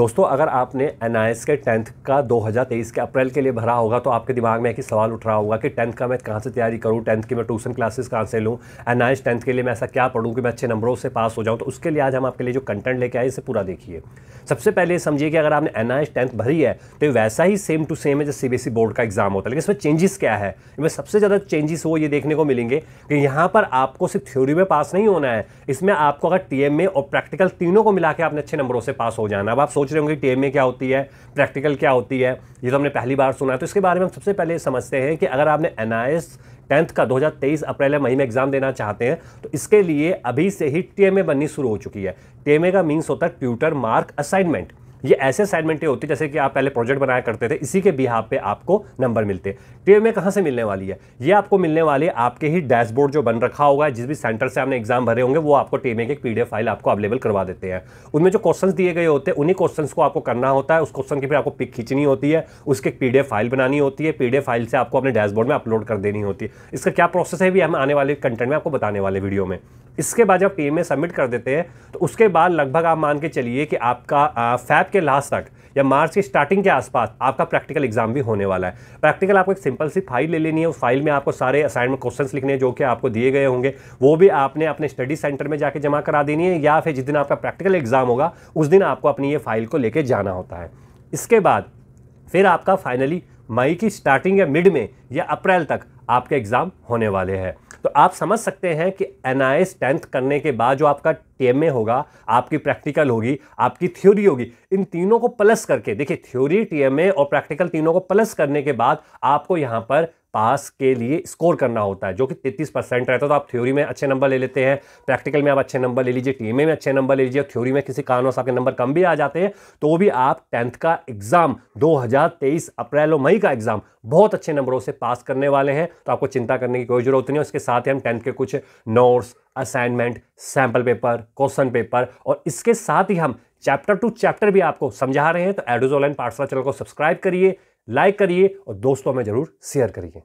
दोस्तों अगर आपने एन के टेंथ का 2023 के अप्रैल के लिए भरा होगा तो आपके दिमाग में एक ही सवाल उठ रहा होगा कि टेंथ का मैं कहाँ से तैयारी करूँ टेंथ की मैं ट्यूशन क्लासेस कहाँ से लूँ एन टेंथ के लिए मैं ऐसा क्या पढ़ूँ कि मैं अच्छे नंबरों से पास हो जाऊँ तो उसके लिए आज हम आपके लिए जो कंटेंट लेके आए इसे पूरा देखिए सबसे पहले समझिए कि अगर आपने एन टेंथ भरी है तो वैसा ही सेम टू सेम है जैसे सी e बोर्ड का एग्जाम होता है लेकिन इसमें चेंजेस क्या है इसमें सबसे ज़्यादा चेंजेस वो ये देखने को मिलेंगे कि यहाँ पर आपको सिर्फ थ्योरी में पास नहीं होना है इसमें आपको अगर टी और प्रैक्टिकल तीनों को मिला के आपने अच्छे नंबरों से पास हो जाना अब आप सोच सोच रहे होंगे टीएमए क्या होती है प्रैक्टिकल क्या होती है ये तो हमने पहली बार सुना है तो इसके बारे में हम सबसे पहले समझते हैं कि अगर आपने एनआईएस टेंथ का 2023 अप्रैल मई में एग्जाम देना चाहते हैं तो इसके लिए अभी से ही टीएमए बननी शुरू हो चुकी है टीएमए का मीन्स होता है ट्यूटर मार्क असाइनमेंट ये ऐसे असाइनमेंटें होती जैसे कि आप पहले प्रोजेक्ट बनाया करते थे इसी के बिहार पे आपको नंबर मिलते टीएम तो में कहाँ से मिलने वाली है ये आपको मिलने है आपके ही डैशबोर्ड जो बन रखा होगा जिस भी सेंटर से आपने एग्जाम भरे होंगे वो आपको टीएमए की पीडीएफ फाइल आपको अवेलेबल करवा देते हैं उनमें जो क्वेश्चन दिए गए होते हैं उन्हीं क्वेश्चन को आपको करना होता है उस क्वेश्चन की फिर आपको पिक खींचनी होती है उसकी पीडीएफ फाइल बनानी होती है पी फाइल से आपको अपने डैशबोर्ड में अपलोड कर देनी होती है इसका क्या प्रोसेस है भी हम आने वाले कंटेंट में आपको बताने वाले वीडियो में इसके बाद जब पी सबमिट कर देते हैं तो उसके बाद लगभग आप मान के चलिए कि आपका फैब के लास्ट तक या मार्च की स्टार्टिंग के आसपास आपका प्रैक्टिकल एग्जाम भी होने वाला है प्रैक्टिकल आपको एक सिंपल सी फाइल ले लेनी है उस फाइल में आपको सारे असाइनमेंट क्वेश्चन लिखने हैं जो कि आपको दिए गए होंगे वो भी आपने अपने स्टडी सेंटर में जाके जमा करा देनी है या फिर जिस दिन आपका प्रैक्टिकल एग्जाम होगा उस दिन आपको अपनी ये फाइल को लेके जाना होता है इसके बाद फिर आपका फाइनली मई की स्टार्टिंग या मिड में या अप्रैल तक आपके एग्ज़ाम होने वाले हैं तो आप समझ सकते हैं कि एन आई एस टेंथ करने के बाद जो आपका टी होगा आपकी प्रैक्टिकल होगी आपकी थ्योरी होगी इन तीनों को प्लस करके देखिए थ्योरी टी और प्रैक्टिकल तीनों को प्लस करने के बाद आपको यहाँ पर पास के लिए स्कोर करना होता है जो कि 33 परसेंट रहता है तो आप थ्योरी में अच्छे नंबर ले लेते हैं प्रैक्टिकल में आप अच्छे नंबर ले लीजिए टीमे में अच्छे नंबर ले लीजिए थ्योरी में किसी कारणों से आपके नंबर कम भी आ जाते हैं तो भी आप टेंथ का एग्ज़ाम 2023 अप्रैल और मई का एग्ज़ाम बहुत अच्छे नंबरों से पास करने वाले हैं तो आपको चिंता करने की कोई ज़रूरत नहीं है उसके साथ ही हम टेंथ के कुछ notes assignment sample paper question paper और इसके साथ ही हम चैप्टर टू चैप्टर भी आपको समझा रहे हैं तो एडोजोलाइन पार्सला चैनल को सब्सक्राइब करिए लाइक करिए और दोस्तों में ज़रूर शेयर करिए